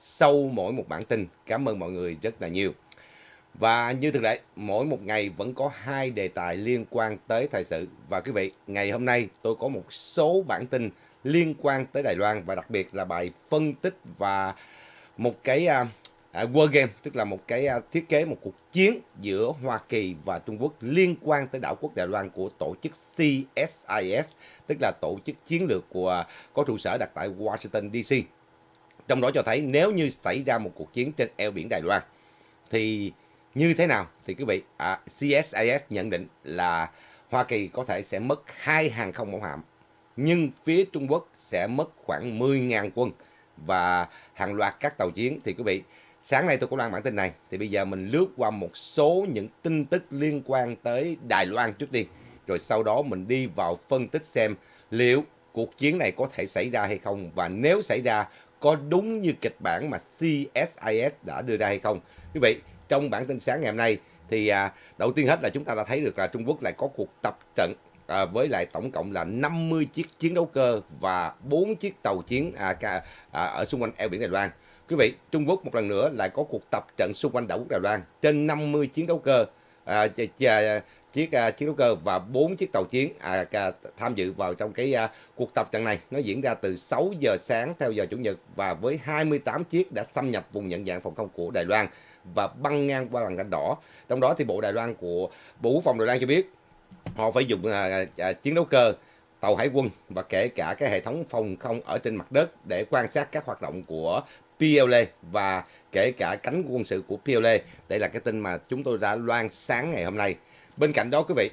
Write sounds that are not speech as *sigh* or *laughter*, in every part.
sau mỗi một bản tin. Cảm ơn mọi người rất là nhiều. Và như thường lệ, mỗi một ngày vẫn có hai đề tài liên quan tới thời sự. Và quý vị, ngày hôm nay tôi có một số bản tin liên quan tới Đài Loan và đặc biệt là bài phân tích và một cái uh, war game, tức là một cái uh, thiết kế một cuộc chiến giữa Hoa Kỳ và Trung Quốc liên quan tới đảo quốc Đài Loan của tổ chức CSIS, tức là tổ chức chiến lược của có trụ sở đặt tại Washington DC. Trong đó cho thấy nếu như xảy ra một cuộc chiến trên eo biển Đài Loan thì như thế nào? Thì quý vị, à, CSIS nhận định là Hoa Kỳ có thể sẽ mất hai hàng không mẫu hạm, nhưng phía Trung Quốc sẽ mất khoảng 10.000 quân và hàng loạt các tàu chiến. Thì quý vị, sáng nay tôi cũng đăng bản tin này, thì bây giờ mình lướt qua một số những tin tức liên quan tới Đài Loan trước đi, rồi sau đó mình đi vào phân tích xem liệu cuộc chiến này có thể xảy ra hay không và nếu xảy ra có đúng như kịch bản mà CSIS đã đưa ra hay không. Quý vị, trong bản tin sáng ngày hôm nay thì à, đầu tiên hết là chúng ta đã thấy được là Trung Quốc lại có cuộc tập trận à, với lại tổng cộng là 50 chiếc chiến đấu cơ và 4 chiếc tàu chiến à, à, ở xung quanh eo biển Đài Loan. Quý vị, Trung Quốc một lần nữa lại có cuộc tập trận xung quanh đảo quốc Đài Loan trên 50 chiến đấu cơ À, à, chiếc à, chiến đấu cơ và bốn chiếc tàu chiến à, tham dự vào trong cái à, cuộc tập trận này. Nó diễn ra từ 6 giờ sáng theo giờ chủ nhật và với 28 chiếc đã xâm nhập vùng nhận dạng phòng không của Đài Loan và băng ngang qua làn ranh đỏ. Trong đó thì Bộ Đài Loan của Bộ Quốc phòng Đài Loan cho biết họ phải dùng à, à, chiến đấu cơ tàu hải quân và kể cả cái hệ thống phòng không ở trên mặt đất để quan sát các hoạt động của PLA và kể cả cánh quân sự của PLA. Đây là cái tin mà chúng tôi đã loan sáng ngày hôm nay. Bên cạnh đó quý vị,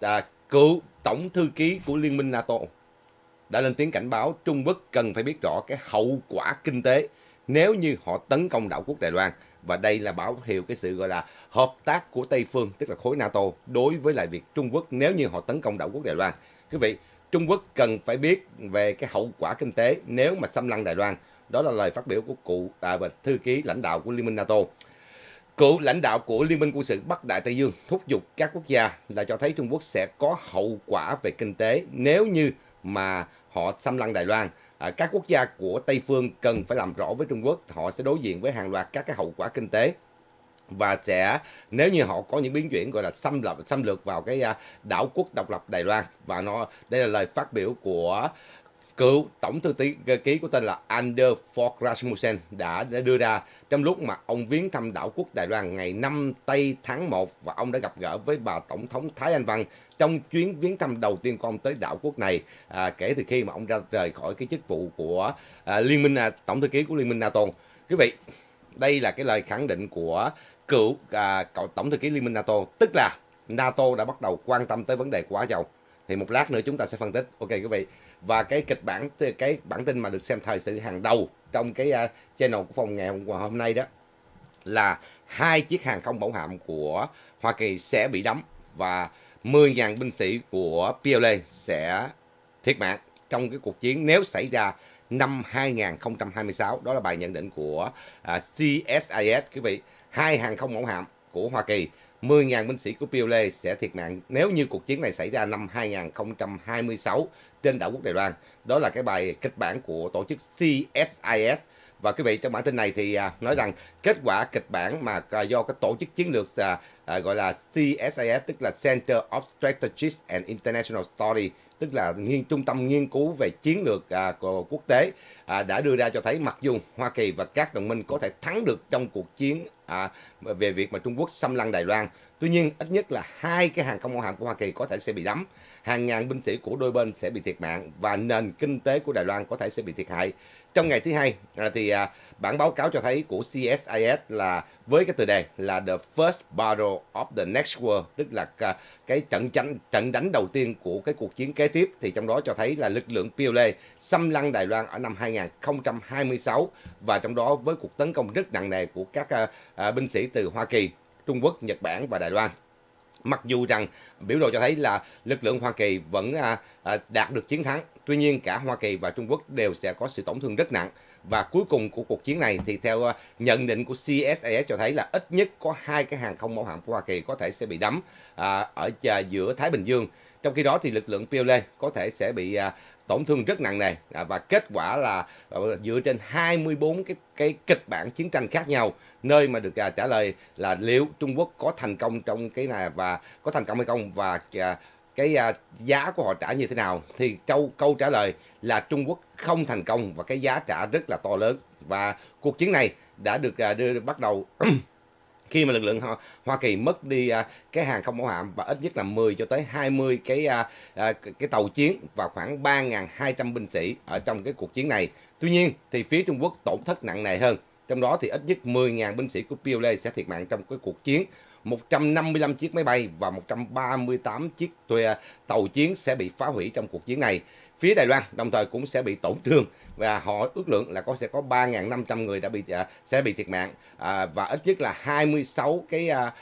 à, cựu tổng thư ký của Liên minh NATO đã lên tiếng cảnh báo Trung Quốc cần phải biết rõ cái hậu quả kinh tế nếu như họ tấn công đảo quốc Đài Loan và đây là báo hiệu cái sự gọi là hợp tác của Tây phương tức là khối NATO đối với lại việc Trung Quốc nếu như họ tấn công đảo quốc Đài Loan. Quý vị, Trung Quốc cần phải biết về cái hậu quả kinh tế nếu mà xâm lăng Đài Loan. Đó là lời phát biểu của cụ à, và thư ký lãnh đạo của Liên minh NATO. Cựu lãnh đạo của Liên minh quân sự Bắc Đại Tây Dương thúc giục các quốc gia là cho thấy Trung Quốc sẽ có hậu quả về kinh tế nếu như mà họ xâm lăng Đài Loan. À, các quốc gia của Tây phương cần phải làm rõ với Trung Quốc, họ sẽ đối diện với hàng loạt các cái hậu quả kinh tế và sẽ nếu như họ có những biến chuyển gọi là xâm lập xâm lược vào cái à, đảo quốc độc lập Đài Loan và nó đây là lời phát biểu của cựu tổng thư ký ký của tên là Anders Fogh Rasmussen đã, đưa ra trong lúc mà ông viếng thăm đảo quốc Đài Loan ngày 5 tây tháng 1 và ông đã gặp gỡ với bà tổng thống Thái Anh Văn trong chuyến viếng thăm đầu tiên của ông tới đảo quốc này à, kể từ khi mà ông ra rời khỏi cái chức vụ của à, liên minh à, tổng thư ký của liên minh NATO. Quý vị, đây là cái lời khẳng định của cựu à, cậu tổng thư ký liên minh NATO, tức là NATO đã bắt đầu quan tâm tới vấn đề của Á Châu. Thì một lát nữa chúng ta sẽ phân tích. Ok quý vị và cái kịch bản cái bản tin mà được xem thời sự hàng đầu trong cái uh, channel của phòng ngày hôm hôm nay đó là hai chiếc hàng không mẫu hạm của Hoa Kỳ sẽ bị đắm và 10.000 binh sĩ của PLA sẽ thiệt mạng trong cái cuộc chiến nếu xảy ra năm 2026. Đó là bài nhận định của uh, à, CSIS quý vị. Hai hàng không mẫu hạm của Hoa Kỳ 10.000 binh sĩ của PLA e sẽ thiệt mạng nếu như cuộc chiến này xảy ra năm 2026 trên đảo quốc Đài Loan. Đó là cái bài kịch bản của tổ chức CSIS và quý vị trong bản tin này thì à, nói rằng kết quả kịch bản mà à, do cái tổ chức chiến lược à, gọi là CSIS tức là Center of Strategies and International Study tức là nghiên trung tâm nghiên cứu về chiến lược của quốc tế đã đưa ra cho thấy mặc dù Hoa Kỳ và các đồng minh có thể thắng được trong cuộc chiến về việc mà Trung Quốc xâm lăng Đài Loan Tuy nhiên, ít nhất là hai cái hàng không mẫu hạm của Hoa Kỳ có thể sẽ bị đắm, hàng ngàn binh sĩ của đôi bên sẽ bị thiệt mạng và nền kinh tế của Đài Loan có thể sẽ bị thiệt hại. Trong ngày thứ hai à, thì à, bản báo cáo cho thấy của CSIS là với cái từ đề là The First Battle of the Next world tức là à, cái trận tranh trận đánh đầu tiên của cái cuộc chiến kế tiếp thì trong đó cho thấy là lực lượng PLA e xâm lăng Đài Loan ở năm 2026 và trong đó với cuộc tấn công rất nặng nề của các binh sĩ từ Hoa Kỳ Trung Quốc, Nhật Bản và Đài Loan. Mặc dù rằng biểu đồ cho thấy là lực lượng Hoa Kỳ vẫn à, à, đạt được chiến thắng, tuy nhiên cả Hoa Kỳ và Trung Quốc đều sẽ có sự tổn thương rất nặng. Và cuối cùng của cuộc chiến này thì theo à, nhận định của CSIS cho thấy là ít nhất có hai cái hàng không mẫu hạm của Hoa Kỳ có thể sẽ bị đắm à, ở giữa Thái Bình Dương trong khi đó thì lực lượng Piole có thể sẽ bị à, tổn thương rất nặng nề à, và kết quả là à, dựa trên 24 cái cái kịch bản chiến tranh khác nhau nơi mà được trả lời là liệu Trung Quốc có thành công trong cái này và có thành công hay không và cái giá của họ trả như thế nào thì câu câu trả lời là Trung Quốc không thành công và cái giá trả rất là to lớn và cuộc chiến này đã được đưa, bắt đầu khi mà lực lượng Hoa Kỳ mất đi à, cái hàng không mẫu hạm và ít nhất là 10 cho tới 20 à, à, cái cái tàu chiến và khoảng 3.200 binh sĩ ở trong cái cuộc chiến này. Tuy nhiên thì phía Trung Quốc tổn thất nặng nề hơn. Trong đó thì ít nhất 10.000 binh sĩ của PLA e sẽ thiệt mạng trong cái cuộc chiến. 155 chiếc máy bay và 138 chiếc tàu chiến sẽ bị phá hủy trong cuộc chiến này phía Đài Loan đồng thời cũng sẽ bị tổn thương và họ ước lượng là có sẽ có 3.500 người đã bị à, sẽ bị thiệt mạng à, và ít nhất là 26 cái à,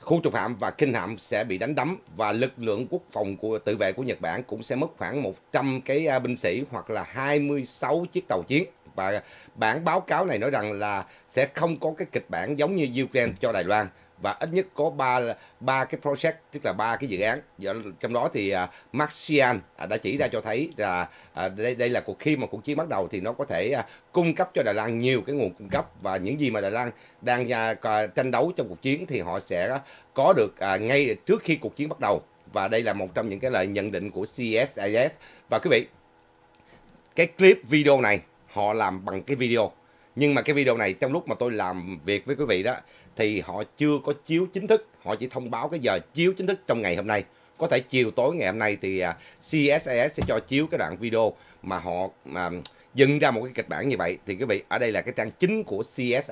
khu trục hạm và kinh hạm sẽ bị đánh đấm và lực lượng quốc phòng của tự vệ của Nhật Bản cũng sẽ mất khoảng 100 cái binh sĩ hoặc là 26 chiếc tàu chiến và bản báo cáo này nói rằng là sẽ không có cái kịch bản giống như Ukraine cho Đài Loan và ít nhất có ba ba cái project tức là ba cái dự án trong đó thì à, Maxian à, đã chỉ ra cho thấy là à, đây đây là cuộc khi mà cuộc chiến bắt đầu thì nó có thể cung cấp cho Đài Loan nhiều cái nguồn cung cấp và những gì mà Đài Loan đang uh, tranh đấu trong cuộc chiến thì họ sẽ có được ngay trước khi cuộc chiến bắt đầu và đây là một trong những cái lời nhận định của CSIS và quý vị cái clip video này họ làm bằng cái video nhưng mà cái video này trong lúc mà tôi làm việc với quý vị đó thì họ chưa có chiếu chính thức họ chỉ thông báo cái giờ chiếu chính thức trong ngày hôm nay có thể chiều tối ngày hôm nay thì à, CSIS sẽ cho chiếu cái đoạn video mà họ mà dựng ra một cái kịch bản như vậy thì quý vị ở đây là cái trang chính của CSIS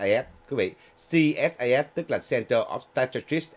quý vị CSIS tức là Center of Statistics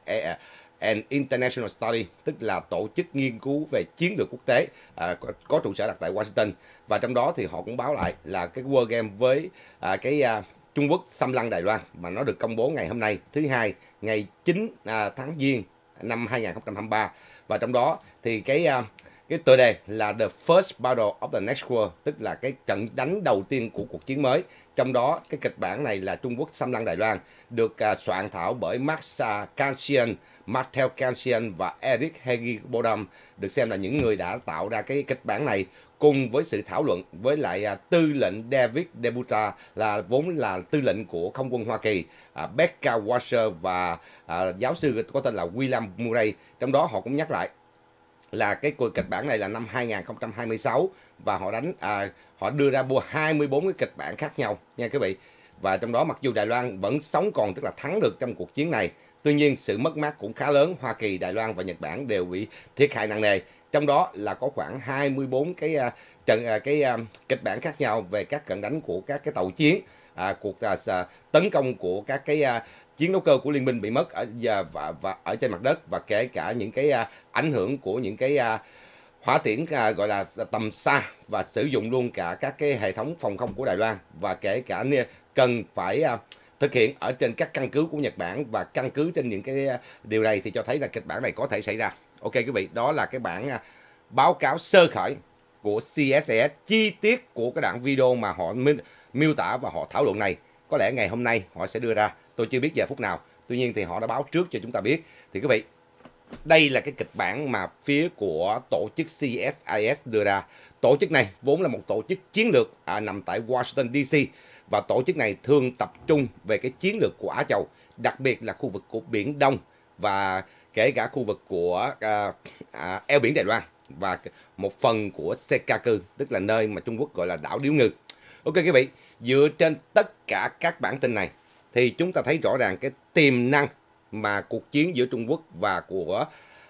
and International Study, tức là tổ chức nghiên cứu về chiến lược quốc tế à, có, có trụ sở đặt tại Washington. Và trong đó thì họ cũng báo lại là cái World Game với à, cái à, Trung Quốc xâm lăng Đài Loan mà nó được công bố ngày hôm nay thứ hai ngày 9 à, tháng Giêng năm 2023 và trong đó thì cái à, cái tựa đề là The First Battle of the Next War, tức là cái trận đánh đầu tiên của cuộc chiến mới. Trong đó, cái kịch bản này là Trung Quốc xâm lăng Đài Loan, được à, soạn thảo bởi Max Kansian, Martel Kansian và Eric Hegibodam, được xem là những người đã tạo ra cái kịch bản này cùng với sự thảo luận với lại à, tư lệnh David Debuta là vốn là tư lệnh của không quân Hoa Kỳ, à, Becca Washer và à, giáo sư có tên là William Murray. Trong đó họ cũng nhắc lại là cái kịch bản này là năm 2026 và họ đánh à, họ đưa ra mua 24 cái kịch bản khác nhau nha quý vị. Và trong đó mặc dù Đài Loan vẫn sống còn tức là thắng được trong cuộc chiến này, tuy nhiên sự mất mát cũng khá lớn, Hoa Kỳ, Đài Loan và Nhật Bản đều bị thiệt hại nặng nề. Trong đó là có khoảng 24 cái uh, trận uh, cái uh, kịch bản khác nhau về các trận đánh của các cái tàu chiến à, cuộc à, tấn công của các cái à, chiến đấu cơ của liên minh bị mất ở và, và, và ở trên mặt đất và kể cả những cái à, ảnh hưởng của những cái à, hỏa tiễn à, gọi là tầm xa và sử dụng luôn cả các cái hệ thống phòng không của Đài Loan và kể cả cần phải à, thực hiện ở trên các căn cứ của Nhật Bản và căn cứ trên những cái à, điều này thì cho thấy là kịch bản này có thể xảy ra. Ok quý vị, đó là cái bản à, báo cáo sơ khởi của CSS e chi tiết của cái đoạn video mà họ miêu tả và họ thảo luận này có lẽ ngày hôm nay họ sẽ đưa ra tôi chưa biết giờ phút nào tuy nhiên thì họ đã báo trước cho chúng ta biết thì quý vị đây là cái kịch bản mà phía của tổ chức CSIS đưa ra. Tổ chức này vốn là một tổ chức chiến lược à, nằm tại Washington DC và tổ chức này thường tập trung về cái chiến lược của Á Châu, đặc biệt là khu vực của Biển Đông và kể cả khu vực của à, à, eo biển Đài Loan và một phần của Senkaku, tức là nơi mà Trung Quốc gọi là đảo điếu ngư. Ok quý vị, dựa trên tất cả các bản tin này thì chúng ta thấy rõ ràng cái tiềm năng mà cuộc chiến giữa Trung Quốc và của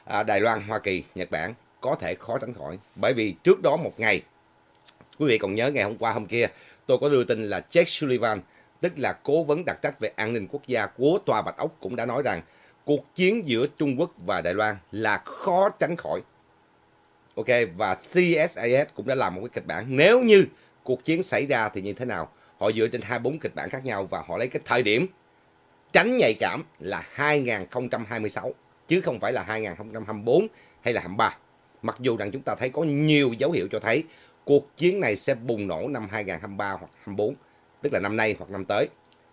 à, Đài Loan, Hoa Kỳ, Nhật Bản có thể khó tránh khỏi. Bởi vì trước đó một ngày, quý vị còn nhớ ngày hôm qua hôm kia, tôi có đưa tin là Jack Sullivan, tức là cố vấn đặc trách về an ninh quốc gia của Tòa Bạch Ốc cũng đã nói rằng cuộc chiến giữa Trung Quốc và Đài Loan là khó tránh khỏi. Ok, và CSIS cũng đã làm một cái kịch bản nếu như cuộc chiến xảy ra thì như thế nào. Họ dựa trên hai bốn kịch bản khác nhau và họ lấy cái thời điểm tránh nhạy cảm là 2026 chứ không phải là 2024 hay là 23. Mặc dù rằng chúng ta thấy có nhiều dấu hiệu cho thấy cuộc chiến này sẽ bùng nổ năm 2023 hoặc 24, tức là năm nay hoặc năm tới.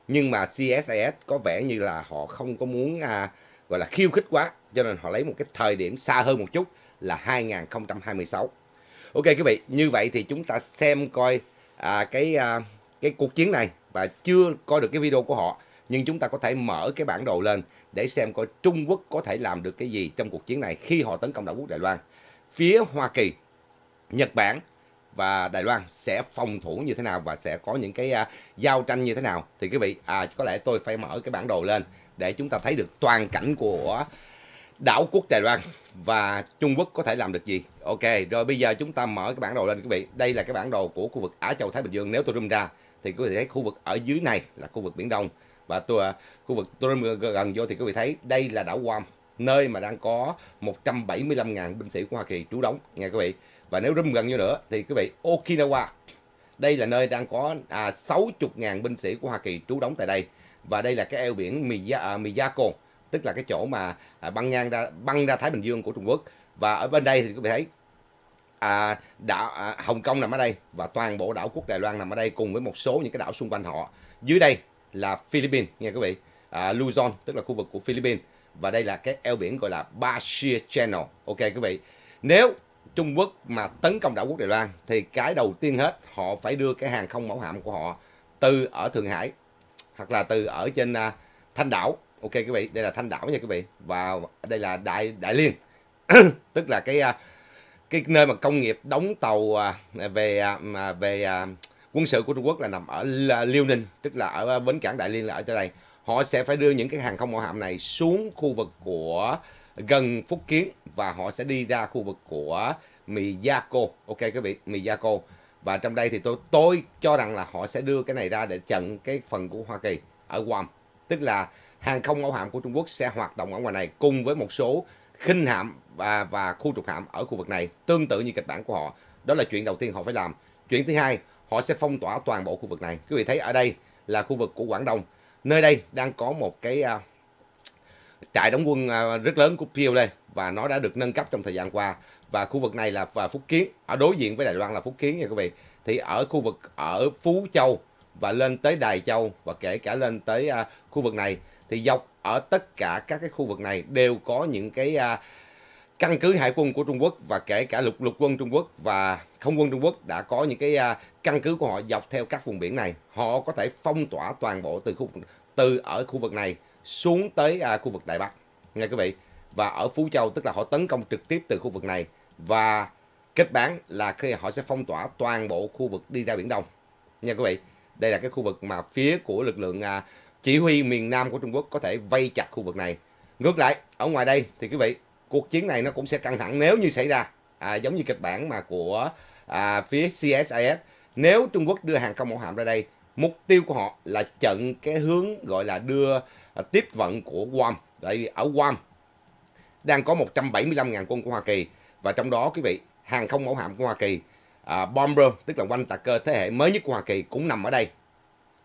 Nhưng mà CSIS e có vẻ như là họ không có muốn à, gọi là khiêu khích quá, cho nên họ lấy một cái thời điểm xa hơn một chút là 2026 ok quý vị như vậy thì chúng ta xem coi à, cái à, cái cuộc chiến này và chưa coi được cái video của họ nhưng chúng ta có thể mở cái bản đồ lên để xem coi Trung Quốc có thể làm được cái gì trong cuộc chiến này khi họ tấn công đảo quốc Đài Loan phía Hoa Kỳ Nhật Bản và Đài Loan sẽ phòng thủ như thế nào và sẽ có những cái à, giao tranh như thế nào thì quý vị à có lẽ tôi phải mở cái bản đồ lên để chúng ta thấy được toàn cảnh của đảo quốc Đài Loan và Trung Quốc có thể làm được gì. Ok, rồi bây giờ chúng ta mở cái bản đồ lên quý vị. Đây là cái bản đồ của khu vực Á Châu Thái Bình Dương. Nếu tôi zoom ra thì quý vị thấy khu vực ở dưới này là khu vực Biển Đông và tôi à, khu vực tôi gần vô thì quý vị thấy đây là đảo Guam nơi mà đang có 175.000 binh sĩ của Hoa Kỳ trú đóng nghe quý vị. Và nếu rum gần vô nữa thì quý vị Okinawa. Đây là nơi đang có à, 60.000 binh sĩ của Hoa Kỳ trú đóng tại đây. Và đây là cái eo biển à, Miyako tức là cái chỗ mà à, băng ngang ra băng ra Thái Bình Dương của Trung Quốc và ở bên đây thì quý vị thấy à, đảo à, Hồng Kông nằm ở đây và toàn bộ đảo quốc Đài Loan nằm ở đây cùng với một số những cái đảo xung quanh họ dưới đây là Philippines nghe quý vị à, Luzon tức là khu vực của Philippines và đây là cái eo biển gọi là Ba Channel ok quý vị nếu Trung Quốc mà tấn công đảo quốc Đài Loan thì cái đầu tiên hết họ phải đưa cái hàng không mẫu hạm của họ từ ở Thượng Hải hoặc là từ ở trên uh, Thanh Đảo ok quý vị đây là thanh đảo nha quý vị và đây là đại đại liên *clears throat* tức là cái à, cái nơi mà công nghiệp đóng tàu à, về à, về quân sự của Trung Quốc là nằm ở Liêu Ninh tức là ở bến cảng Đại Liên là ở chỗ đây họ sẽ phải đưa những cái hàng không mẫu hạm này xuống khu vực của gần Phúc Kiến và họ sẽ đi ra khu vực của Miyako ok quý vị Miyako và trong đây thì tôi tôi cho rằng là họ sẽ đưa cái này ra để chặn cái phần của Hoa Kỳ ở Guam tức là hàng không mẫu hạm của Trung Quốc sẽ hoạt động ở ngoài này cùng với một số khinh hạm và và khu trục hạm ở khu vực này tương tự như kịch bản của họ. Đó là chuyện đầu tiên họ phải làm. Chuyện thứ hai, họ sẽ phong tỏa toàn bộ khu vực này. Quý vị thấy ở đây là khu vực của Quảng Đông. Nơi đây đang có một cái uh, trại đóng quân uh, rất lớn của PLA và nó đã được nâng cấp trong thời gian qua và khu vực này là và Phúc Kiến ở à, đối diện với Đài Loan là Phúc Kiến nha quý vị thì ở khu vực ở Phú Châu và lên tới Đài Châu và kể cả lên tới uh, khu vực này thì dọc ở tất cả các cái khu vực này đều có những cái à, căn cứ hải quân của Trung Quốc và kể cả lục lục quân Trung Quốc và không quân Trung Quốc đã có những cái à, căn cứ của họ dọc theo các vùng biển này. Họ có thể phong tỏa toàn bộ từ khu từ ở khu vực này xuống tới à, khu vực Đại Bắc. Nghe quý vị. Và ở Phú Châu tức là họ tấn công trực tiếp từ khu vực này và kết bán là khi họ sẽ phong tỏa toàn bộ khu vực đi ra biển Đông. Nha quý vị. Đây là cái khu vực mà phía của lực lượng à, chỉ huy miền Nam của Trung Quốc có thể vây chặt khu vực này. Ngược lại, ở ngoài đây thì quý vị, cuộc chiến này nó cũng sẽ căng thẳng nếu như xảy ra, à, giống như kịch bản mà của à, phía CSIS. Nếu Trung Quốc đưa hàng không mẫu hạm ra đây, mục tiêu của họ là chặn cái hướng gọi là đưa à, tiếp vận của Guam. Tại vì ở Guam đang có 175.000 quân của Hoa Kỳ và trong đó quý vị, hàng không mẫu hạm của Hoa Kỳ, à, bomber tức là quanh tạc cơ thế hệ mới nhất của Hoa Kỳ cũng nằm ở đây.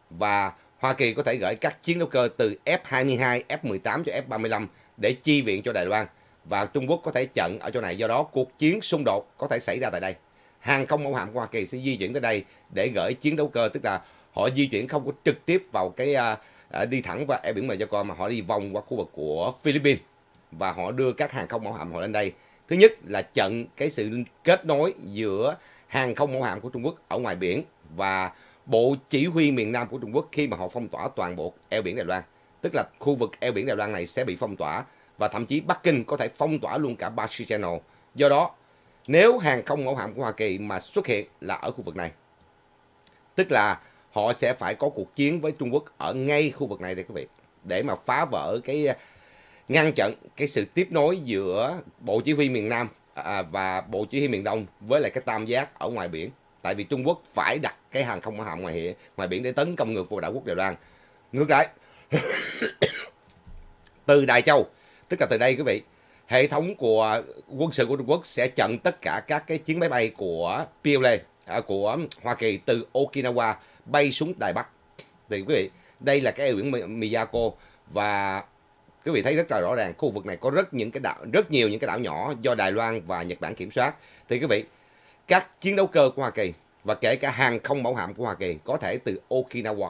Và Hoa Kỳ có thể gửi các chiến đấu cơ từ F-22, F-18 cho F-35 để chi viện cho Đài Loan và Trung Quốc có thể trận ở chỗ này. Do đó, cuộc chiến xung đột có thể xảy ra tại đây. Hàng không mẫu hạm của Hoa Kỳ sẽ di chuyển tới đây để gửi chiến đấu cơ, tức là họ di chuyển không có trực tiếp vào cái uh, đi thẳng vào eo biển Mời cho con mà họ đi vòng qua khu vực của Philippines và họ đưa các hàng không mẫu hạm họ lên đây. Thứ nhất là chặn cái sự kết nối giữa hàng không mẫu hạm của Trung Quốc ở ngoài biển và Bộ Chỉ huy miền Nam của Trung Quốc khi mà họ phong tỏa toàn bộ eo biển Đài Loan, tức là khu vực eo biển Đài Loan này sẽ bị phong tỏa và thậm chí Bắc Kinh có thể phong tỏa luôn cả Ba Channel. Do đó, nếu hàng không mẫu hạm của Hoa Kỳ mà xuất hiện là ở khu vực này, tức là họ sẽ phải có cuộc chiến với Trung Quốc ở ngay khu vực này đây quý vị, để mà phá vỡ cái ờ, ngăn chặn cái sự tiếp nối giữa Bộ Chỉ huy miền Nam à, và Bộ Chỉ huy miền Đông với lại cái tam giác ở ngoài biển tại vì Trung Quốc phải đặt cái hàng không hạm ngoài hệ ngoài biển để tấn công ngược vào đảo quốc Đài Loan ngược lại *coughs* từ Đài Châu tức là từ đây quý vị hệ thống của quân sự của Trung Quốc sẽ chặn tất cả các cái chiến máy bay của PLA à, của Hoa Kỳ từ Okinawa bay xuống Đài Bắc thì quý vị đây là cái eo biển Miyako và quý vị thấy rất là rõ ràng khu vực này có rất những cái đảo rất nhiều những cái đảo nhỏ do Đài Loan và Nhật Bản kiểm soát thì quý vị các chiến đấu cơ của Hoa Kỳ và kể cả hàng không mẫu hạm của Hoa Kỳ có thể từ Okinawa.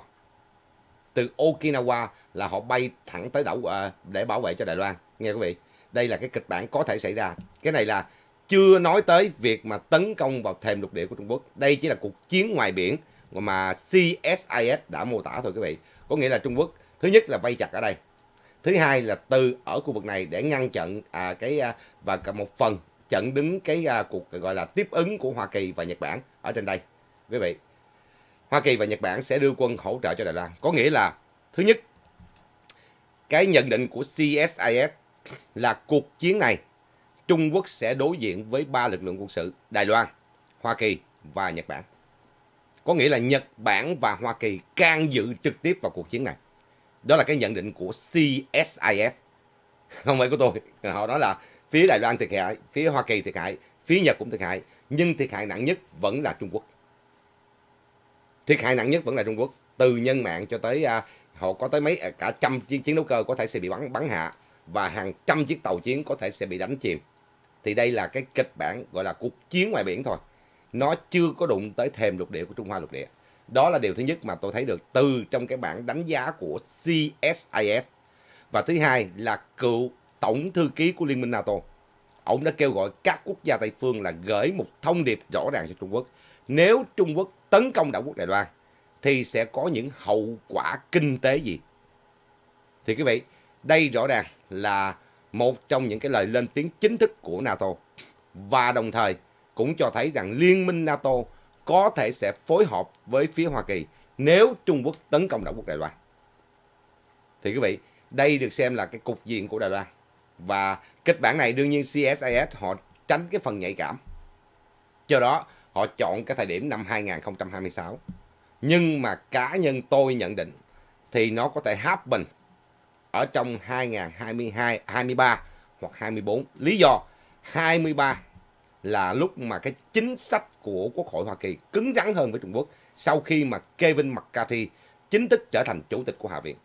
Từ Okinawa là họ bay thẳng tới đảo à, để bảo vệ cho Đài Loan, nghe quý vị. Đây là cái kịch bản có thể xảy ra. Cái này là chưa nói tới việc mà tấn công vào thềm lục địa của Trung Quốc. Đây chỉ là cuộc chiến ngoài biển mà CSIS đã mô tả thôi quý vị. Có nghĩa là Trung Quốc thứ nhất là vây chặt ở đây. Thứ hai là từ ở khu vực này để ngăn chặn à, cái à, và một phần chặn đứng cái à, cuộc gọi là tiếp ứng của Hoa Kỳ và Nhật Bản ở trên đây. Quý vị, Hoa Kỳ và Nhật Bản sẽ đưa quân hỗ trợ cho Đài Loan. Có nghĩa là thứ nhất, cái nhận định của CSIS là cuộc chiến này Trung Quốc sẽ đối diện với ba lực lượng quân sự Đài Loan, Hoa Kỳ và Nhật Bản. Có nghĩa là Nhật Bản và Hoa Kỳ can dự trực tiếp vào cuộc chiến này. Đó là cái nhận định của CSIS. Không phải của tôi. Họ nói là phía Đài Loan thiệt hại, phía Hoa Kỳ thiệt hại, phía Nhật cũng thiệt hại, nhưng thiệt hại nặng nhất vẫn là Trung Quốc. Thiệt hại nặng nhất vẫn là Trung Quốc, từ nhân mạng cho tới uh, họ có tới mấy à, cả trăm chiến chiến đấu cơ có thể sẽ bị bắn bắn hạ và hàng trăm chiếc tàu chiến có thể sẽ bị đánh chìm. Thì đây là cái kịch bản gọi là cuộc chiến ngoài biển thôi. Nó chưa có đụng tới thềm lục địa của Trung Hoa lục địa. Đó là điều thứ nhất mà tôi thấy được từ trong cái bảng đánh giá của CSIS. Và thứ hai là cựu Tổng thư ký của Liên minh NATO, ông đã kêu gọi các quốc gia Tây phương là gửi một thông điệp rõ ràng cho Trung Quốc. Nếu Trung Quốc tấn công đảo quốc Đài Loan, thì sẽ có những hậu quả kinh tế gì? Thì quý vị, đây rõ ràng là một trong những cái lời lên tiếng chính thức của NATO. Và đồng thời cũng cho thấy rằng Liên minh NATO có thể sẽ phối hợp với phía Hoa Kỳ nếu Trung Quốc tấn công đảo quốc Đài Loan. Thì quý vị, đây được xem là cái cục diện của Đài Loan. Và kịch bản này đương nhiên CSIS họ tránh cái phần nhạy cảm. Do đó họ chọn cái thời điểm năm 2026. Nhưng mà cá nhân tôi nhận định thì nó có thể happen ở trong 2022, 23 hoặc 24. Lý do 23 là lúc mà cái chính sách của Quốc hội Hoa Kỳ cứng rắn hơn với Trung Quốc sau khi mà Kevin McCarthy chính thức trở thành chủ tịch của Hạ viện.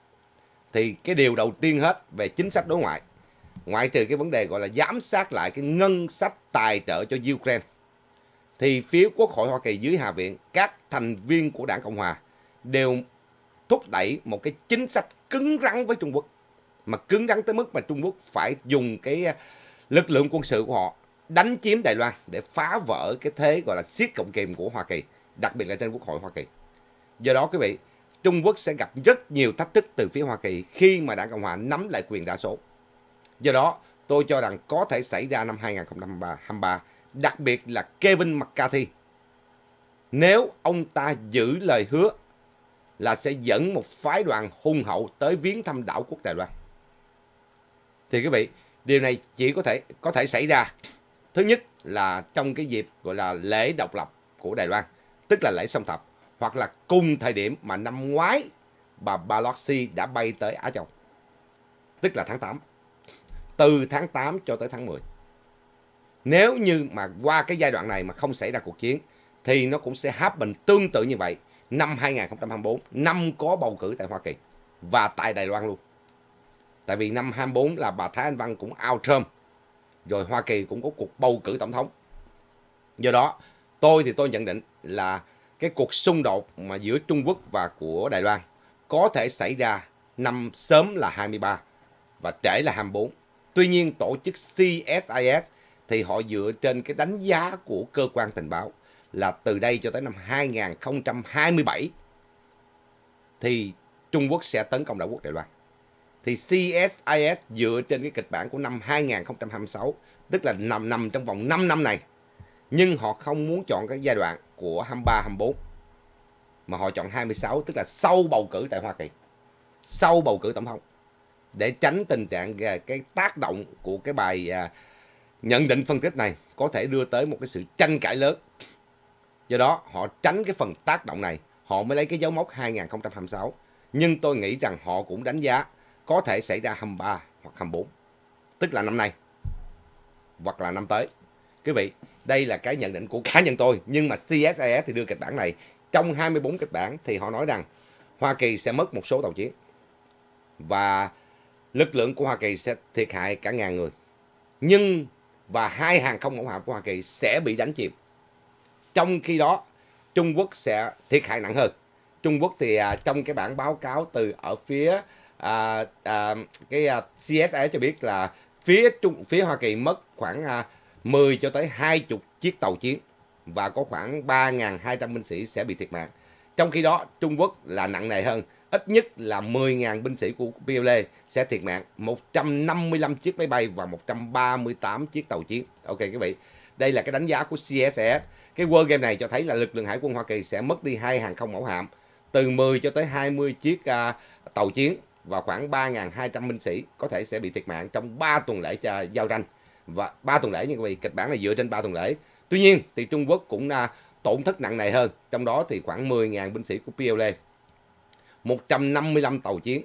Thì cái điều đầu tiên hết về chính sách đối ngoại ngoại trừ cái vấn đề gọi là giám sát lại cái ngân sách tài trợ cho Ukraine, thì phía Quốc hội Hoa Kỳ dưới Hạ viện, các thành viên của đảng Cộng Hòa đều thúc đẩy một cái chính sách cứng rắn với Trung Quốc. Mà cứng rắn tới mức mà Trung Quốc phải dùng cái à, lực lượng quân sự của họ đánh chiếm Đài Loan để phá vỡ cái thế gọi là siết cộng kềm của Hoa Kỳ, đặc biệt là trên Quốc hội Hoa Kỳ. Do đó quý vị, Trung Quốc sẽ gặp rất nhiều thách thức từ phía Hoa Kỳ khi mà đảng Cộng Hòa nắm lại quyền đa số. Do đó, tôi cho rằng có thể xảy ra năm 2023, đặc biệt là Kevin McCarthy. Nếu ông ta giữ lời hứa là sẽ dẫn một phái đoàn hung hậu tới viếng thăm đảo quốc Đài Loan. Thì quý vị, điều này chỉ có thể có thể xảy ra. Thứ nhất là trong cái dịp gọi là lễ độc lập của Đài Loan, tức là lễ song thập, hoặc là cùng thời điểm mà năm ngoái bà Pelosi đã bay tới Á Châu, tức là tháng 8 từ tháng 8 cho tới tháng 10. Nếu như mà qua cái giai đoạn này mà không xảy ra cuộc chiến thì nó cũng sẽ happen tương tự như vậy năm 2024, năm có bầu cử tại Hoa Kỳ và tại Đài Loan luôn. Tại vì năm 24 là bà Thái Anh Văn cũng out term. Rồi Hoa Kỳ cũng có cuộc bầu cử tổng thống. Do đó, tôi thì tôi nhận định là cái cuộc xung đột mà giữa Trung Quốc và của Đài Loan có thể xảy ra năm sớm là 23 và trễ là 24 Tuy nhiên tổ chức CSIS thì họ dựa trên cái đánh giá của cơ quan tình báo là từ đây cho tới năm 2027 thì Trung Quốc sẽ tấn công đảo quốc Đài Loan. Thì CSIS dựa trên cái kịch bản của năm 2026, tức là nằm nằm trong vòng 5 năm này. Nhưng họ không muốn chọn cái giai đoạn của 23, 24. Mà họ chọn 26, tức là sau bầu cử tại Hoa Kỳ. Sau bầu cử tổng thống để tránh tình trạng à, cái tác động của cái bài à, nhận định phân tích này có thể đưa tới một cái sự tranh cãi lớn. Do đó họ tránh cái phần tác động này, họ mới lấy cái dấu mốc 2026. Nhưng tôi nghĩ rằng họ cũng đánh giá có thể xảy ra 23 hoặc 24, tức là năm nay hoặc là năm tới. Quý vị, đây là cái nhận định của cá nhân tôi, nhưng mà CSIS thì đưa kịch bản này. Trong 24 kịch bản thì họ nói rằng Hoa Kỳ sẽ mất một số tàu chiến và lực lượng của Hoa Kỳ sẽ thiệt hại cả ngàn người. Nhưng và hai hàng không mẫu hạm của Hoa Kỳ sẽ bị đánh chìm. Trong khi đó, Trung Quốc sẽ thiệt hại nặng hơn. Trung Quốc thì à, trong cái bản báo cáo từ ở phía à, à, cái à, CSA cho biết là phía Trung phía Hoa Kỳ mất khoảng à, 10 cho tới 20 chiếc tàu chiến và có khoảng 3.200 binh sĩ sẽ bị thiệt mạng. Trong khi đó, Trung Quốc là nặng nề hơn ít nhất là 10.000 binh sĩ của PLA e sẽ thiệt mạng, 155 chiếc máy bay và 138 chiếc tàu chiến. Ok các vị, đây là cái đánh giá của CSS. Cái World Game này cho thấy là lực lượng hải quân Hoa Kỳ sẽ mất đi hai hàng không mẫu hạm, từ 10 cho tới 20 chiếc uh, tàu chiến và khoảng 3.200 binh sĩ có thể sẽ bị thiệt mạng trong 3 tuần lễ giao tranh. Và 3 tuần lễ như vậy kịch bản là dựa trên 3 tuần lễ. Tuy nhiên thì Trung Quốc cũng uh, tổn thất nặng nề hơn, trong đó thì khoảng 10.000 binh sĩ của PLA e 155 tàu chiến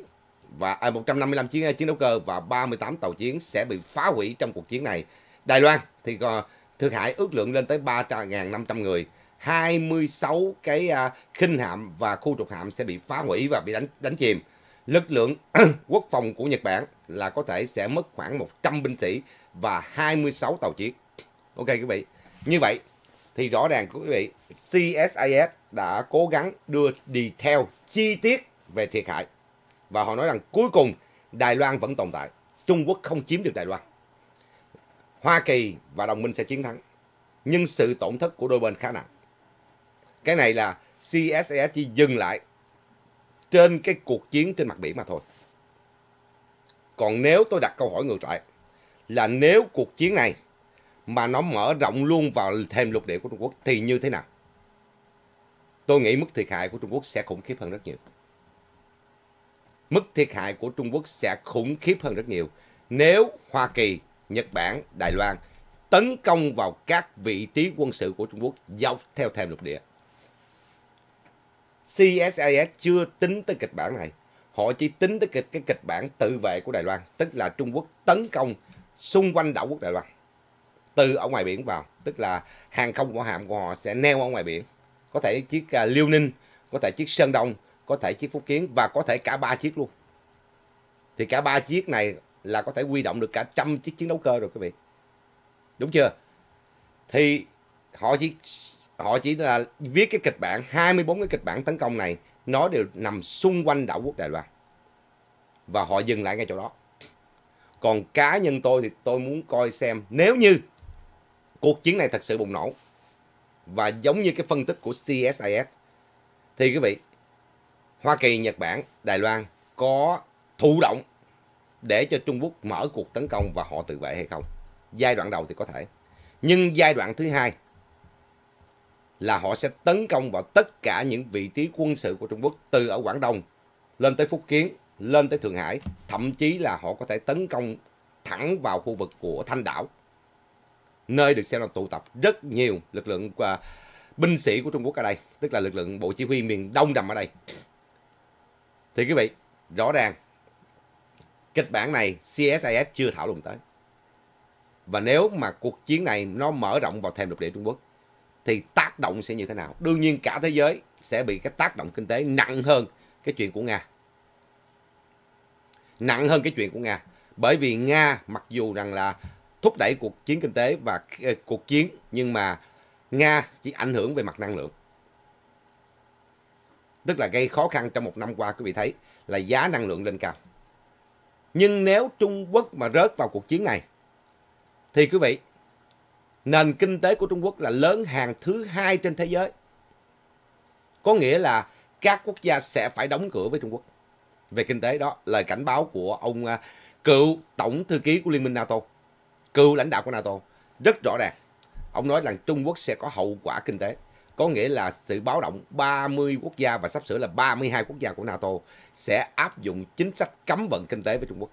và à, 155 chiến chiến đấu cơ và 38 tàu chiến sẽ bị phá hủy trong cuộc chiến này. Đài Loan thì uh, thiệt hại ước lượng lên tới 3.500 người, 26 cái uh, khinh hạm và khu trục hạm sẽ bị phá hủy và bị đánh đánh chìm. Lực lượng *clears throat* quốc phòng của Nhật Bản là có thể sẽ mất khoảng 100 binh sĩ và 26 tàu chiến. Ok quý vị. Như vậy thì rõ ràng quý vị, CSIS đã cố gắng đưa detail chi tiết về thiệt hại. Và họ nói rằng cuối cùng Đài Loan vẫn tồn tại. Trung Quốc không chiếm được Đài Loan. Hoa Kỳ và đồng minh sẽ chiến thắng. Nhưng sự tổn thất của đôi bên khá nặng. Cái này là CSS chỉ dừng lại trên cái cuộc chiến trên mặt biển mà thôi. Còn nếu tôi đặt câu hỏi ngược lại là nếu cuộc chiến này mà nó mở rộng luôn vào thêm lục địa của Trung Quốc thì như thế nào? tôi nghĩ mức thiệt hại của Trung Quốc sẽ khủng khiếp hơn rất nhiều. Mức thiệt hại của Trung Quốc sẽ khủng khiếp hơn rất nhiều nếu Hoa Kỳ, Nhật Bản, Đài Loan tấn công vào các vị trí quân sự của Trung Quốc dọc theo thềm lục địa. CSIS chưa tính tới kịch bản này. Họ chỉ tính tới kịch cái kịch bản tự vệ của Đài Loan, tức là Trung Quốc tấn công xung quanh đảo quốc Đài Loan từ ở ngoài biển vào, tức là hàng không võ hạm của họ sẽ neo ở ngoài biển có thể chiếc uh, Liêu Ninh, có thể chiếc Sơn Đông, có thể chiếc Phúc Kiến và có thể cả ba chiếc luôn. Thì cả ba chiếc này là có thể huy động được cả trăm chiếc chiến đấu cơ rồi quý vị. Đúng chưa? Thì họ chỉ họ chỉ là viết cái kịch bản 24 cái kịch bản tấn công này nó đều nằm xung quanh đảo quốc Đài Loan. Và họ dừng lại ngay chỗ đó. Còn cá nhân tôi thì tôi muốn coi xem nếu như cuộc chiến này thật sự bùng nổ và giống như cái phân tích của CSIS thì quý vị Hoa Kỳ, Nhật Bản, Đài Loan có thụ động để cho Trung Quốc mở cuộc tấn công và họ tự vệ hay không? Giai đoạn đầu thì có thể. Nhưng giai đoạn thứ hai là họ sẽ tấn công vào tất cả những vị trí quân sự của Trung Quốc từ ở Quảng Đông lên tới Phúc Kiến, lên tới Thượng Hải, thậm chí là họ có thể tấn công thẳng vào khu vực của Thanh Đảo nơi được xem là tụ tập rất nhiều lực lượng uh, binh sĩ của Trung Quốc ở đây, tức là lực lượng bộ chỉ huy miền Đông nằm ở đây. Thì quý vị, rõ ràng kịch bản này CSIS chưa thảo luận tới. Và nếu mà cuộc chiến này nó mở rộng vào thêm lục địa Trung Quốc thì tác động sẽ như thế nào? Đương nhiên cả thế giới sẽ bị cái tác động kinh tế nặng hơn cái chuyện của Nga. Nặng hơn cái chuyện của Nga. Bởi vì Nga mặc dù rằng là thúc đẩy cuộc chiến kinh tế và ờ, cuộc chiến nhưng mà Nga chỉ ảnh hưởng về mặt năng lượng. Tức là gây khó khăn trong một năm qua quý vị thấy là giá năng lượng lên cao. Nhưng nếu Trung Quốc mà rớt vào cuộc chiến này thì quý vị nền kinh tế của Trung Quốc là lớn hàng thứ hai trên thế giới. Có nghĩa là các quốc gia sẽ phải đóng cửa với Trung Quốc. Về kinh tế đó, lời cảnh báo của ông ờ, cựu tổng thư ký của Liên minh NATO cựu lãnh đạo của NATO rất rõ ràng. Ông nói rằng Trung Quốc sẽ có hậu quả kinh tế. Có nghĩa là sự báo động 30 quốc gia và sắp sửa là 32 quốc gia của NATO sẽ áp dụng chính sách cấm vận kinh tế với Trung Quốc.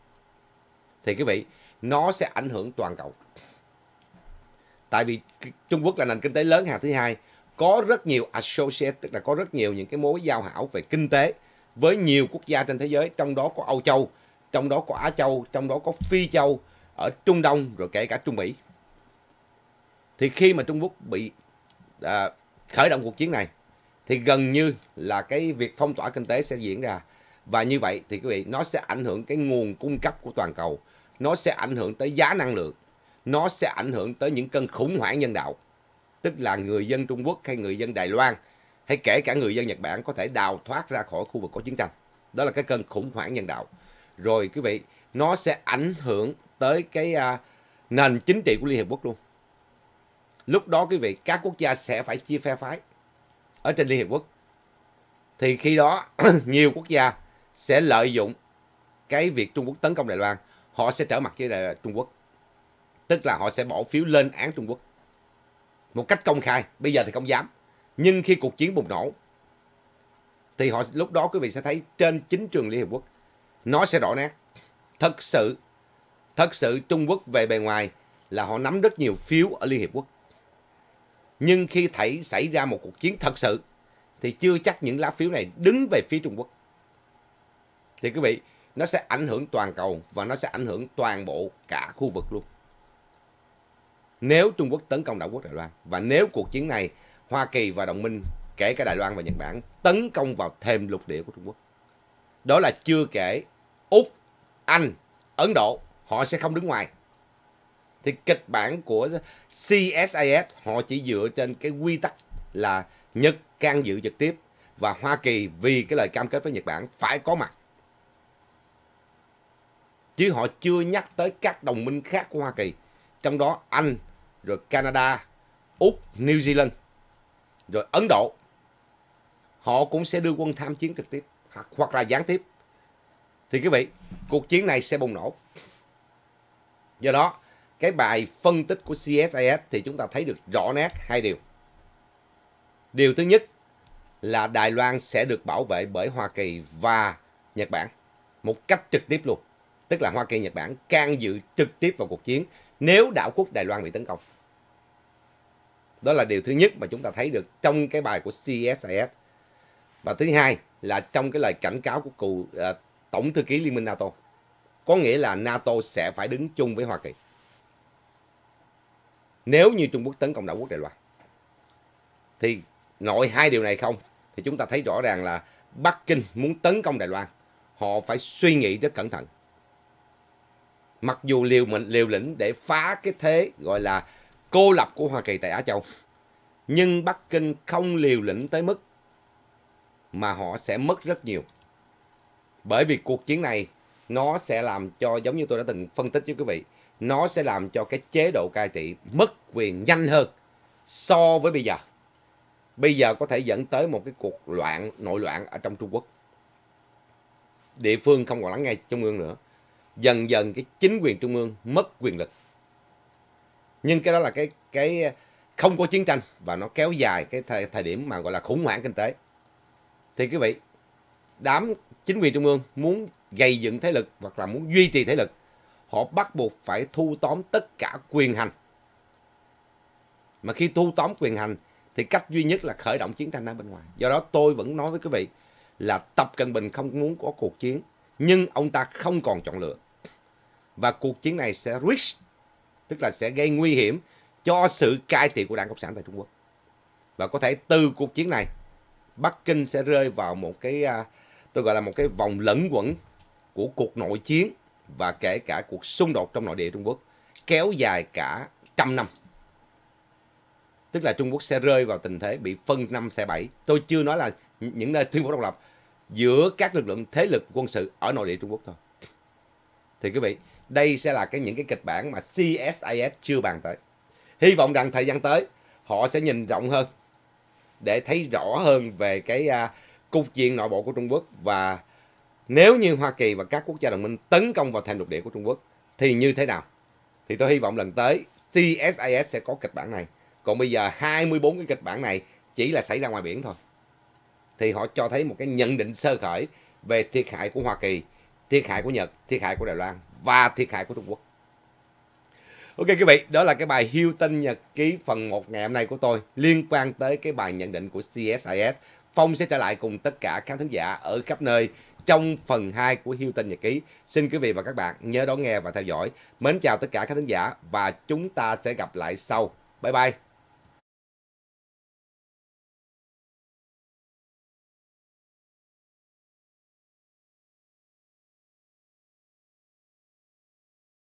Thì quý vị, nó sẽ ảnh hưởng toàn cầu. Tại vì Trung Quốc là nền kinh tế lớn hàng thứ hai, có rất nhiều associate, tức là có rất nhiều những cái mối giao hảo về kinh tế với nhiều quốc gia trên thế giới, trong đó có Âu Châu, trong đó có Á Châu, trong đó có Phi Châu, ở Trung Đông rồi kể cả Trung Mỹ. Thì khi mà Trung Quốc bị à, khởi động cuộc chiến này thì gần như là cái việc phong tỏa kinh tế sẽ diễn ra và như vậy thì quý vị nó sẽ ảnh hưởng cái nguồn cung cấp của toàn cầu, nó sẽ ảnh hưởng tới giá năng lượng, nó sẽ ảnh hưởng tới những cơn khủng hoảng nhân đạo. Tức là người dân Trung Quốc hay người dân Đài Loan hay kể cả người dân Nhật Bản có thể đào thoát ra khỏi khu vực có chiến tranh. Đó là cái cơn khủng hoảng nhân đạo. Rồi quý vị, nó sẽ ảnh hưởng tới cái uh, nền chính trị của Liên Hiệp Quốc luôn. Lúc đó quý vị, các quốc gia sẽ phải chia phe phái ở trên Liên Hiệp Quốc. Thì khi đó *clears throat* nhiều quốc gia sẽ lợi dụng cái việc Trung Quốc tấn công Đài Loan, họ sẽ trở mặt với Đài, Trung Quốc. Tức là họ sẽ bỏ phiếu lên án Trung Quốc. Một cách công khai, bây giờ thì không dám. Nhưng khi cuộc chiến bùng nổ, thì họ lúc đó quý vị sẽ thấy trên chính trường Liên Hiệp Quốc, nó sẽ rõ nát. Thật sự, thật sự Trung Quốc về bề ngoài là họ nắm rất nhiều phiếu ở Liên Hiệp Quốc. Nhưng khi thấy xảy ra một cuộc chiến thật sự, thì chưa chắc những lá phiếu này đứng về phía Trung Quốc. Thì quý vị, nó sẽ ảnh hưởng toàn cầu và nó sẽ ảnh hưởng toàn bộ cả khu vực luôn. Nếu Trung Quốc tấn công đảo quốc Đài Loan và nếu cuộc chiến này Hoa Kỳ và đồng minh kể cả Đài Loan và Nhật Bản tấn công vào thêm lục địa của Trung Quốc. Đó là chưa kể Úc anh, Ấn Độ, họ sẽ không đứng ngoài. Thì kịch bản của CSIS họ chỉ dựa trên cái quy tắc là Nhật can dự trực tiếp và Hoa Kỳ vì cái lời cam kết với Nhật Bản phải có mặt. Chứ họ chưa nhắc tới các đồng minh khác của Hoa Kỳ. Trong đó Anh, rồi Canada, Úc, New Zealand, rồi Ấn Độ. Họ cũng sẽ đưa quân tham chiến trực tiếp hoặc là gián tiếp thì quý vị cuộc chiến này sẽ bùng nổ do đó cái bài phân tích của CSIS thì chúng ta thấy được rõ nét hai điều điều thứ nhất là Đài Loan sẽ được bảo vệ bởi Hoa Kỳ và Nhật Bản một cách trực tiếp luôn tức là Hoa Kỳ Nhật Bản can dự trực tiếp vào cuộc chiến nếu đảo quốc Đài Loan bị tấn công đó là điều thứ nhất mà chúng ta thấy được trong cái bài của CSIS và thứ hai là trong cái lời cảnh cáo của cụ uh, tổng thư ký Liên minh NATO. Có nghĩa là NATO sẽ phải đứng chung với Hoa Kỳ. Nếu như Trung Quốc tấn công đảo quốc Đài Loan. Thì nội hai điều này không thì chúng ta thấy rõ ràng là Bắc Kinh muốn tấn công Đài Loan. Họ phải suy nghĩ rất cẩn thận. Mặc dù liều mình liều lĩnh để phá cái thế gọi là cô lập của Hoa Kỳ tại Á Châu. Nhưng Bắc Kinh không liều lĩnh tới mức mà họ sẽ mất rất nhiều. Bởi vì cuộc chiến này nó sẽ làm cho giống như tôi đã từng phân tích với quý vị, nó sẽ làm cho cái chế độ cai trị mất quyền nhanh hơn so với bây giờ. Bây giờ có thể dẫn tới một cái cuộc loạn, nội loạn ở trong Trung Quốc. Địa phương không còn lắng nghe Trung ương nữa. Dần dần cái chính quyền Trung ương mất quyền lực. Nhưng cái đó là cái cái không có chiến tranh và nó kéo dài cái thời, thời điểm mà gọi là khủng hoảng kinh tế. Thì quý vị, đám chính quyền trung ương muốn gây dựng thế lực hoặc là muốn duy trì thế lực, họ bắt buộc phải thu tóm tất cả quyền hành. Mà khi thu tóm quyền hành thì cách duy nhất là khởi động chiến tranh ở bên ngoài. Do đó tôi vẫn nói với quý vị là Tập Cận Bình không muốn có cuộc chiến, nhưng ông ta không còn chọn lựa. Và cuộc chiến này sẽ risk, tức là sẽ gây nguy hiểm cho sự cai trị của Đảng Cộng sản tại Trung Quốc. Và có thể từ cuộc chiến này, Bắc Kinh sẽ rơi vào một cái uh, tôi gọi là một cái vòng lẫn quẩn của cuộc nội chiến và kể cả cuộc xung đột trong nội địa Trung Quốc kéo dài cả trăm năm. Tức là Trung Quốc sẽ rơi vào tình thế bị phân năm xe bảy. Tôi chưa nói là những nơi tuyên bố độc lập giữa các lực lượng thế lực quân sự ở nội địa Trung Quốc thôi. Thì quý vị, đây sẽ là cái những cái kịch bản mà CSIS chưa bàn tới. Hy vọng rằng thời gian tới họ sẽ nhìn rộng hơn để thấy rõ hơn về cái uh, cục diện nội bộ của Trung Quốc và nếu như Hoa Kỳ và các quốc gia đồng minh tấn công vào thềm lục địa của Trung Quốc thì như thế nào? Thì tôi hy vọng lần tới CSIS sẽ có kịch bản này. Còn bây giờ 24 cái kịch bản này chỉ là xảy ra ngoài biển thôi. Thì họ cho thấy một cái nhận định sơ khởi về thiệt hại của Hoa Kỳ, thiệt hại của Nhật, thiệt hại của Đài Loan và thiệt hại của Trung Quốc. Ok quý vị, đó là cái bài Hilton Nhật ký phần 1 ngày hôm nay của tôi liên quan tới cái bài nhận định của CSIS Phong sẽ trở lại cùng tất cả khán thính giả ở khắp nơi trong phần 2 của Hilton Nhật Ký. Xin quý vị và các bạn nhớ đón nghe và theo dõi. Mến chào tất cả khán thính giả và chúng ta sẽ gặp lại sau. Bye bye!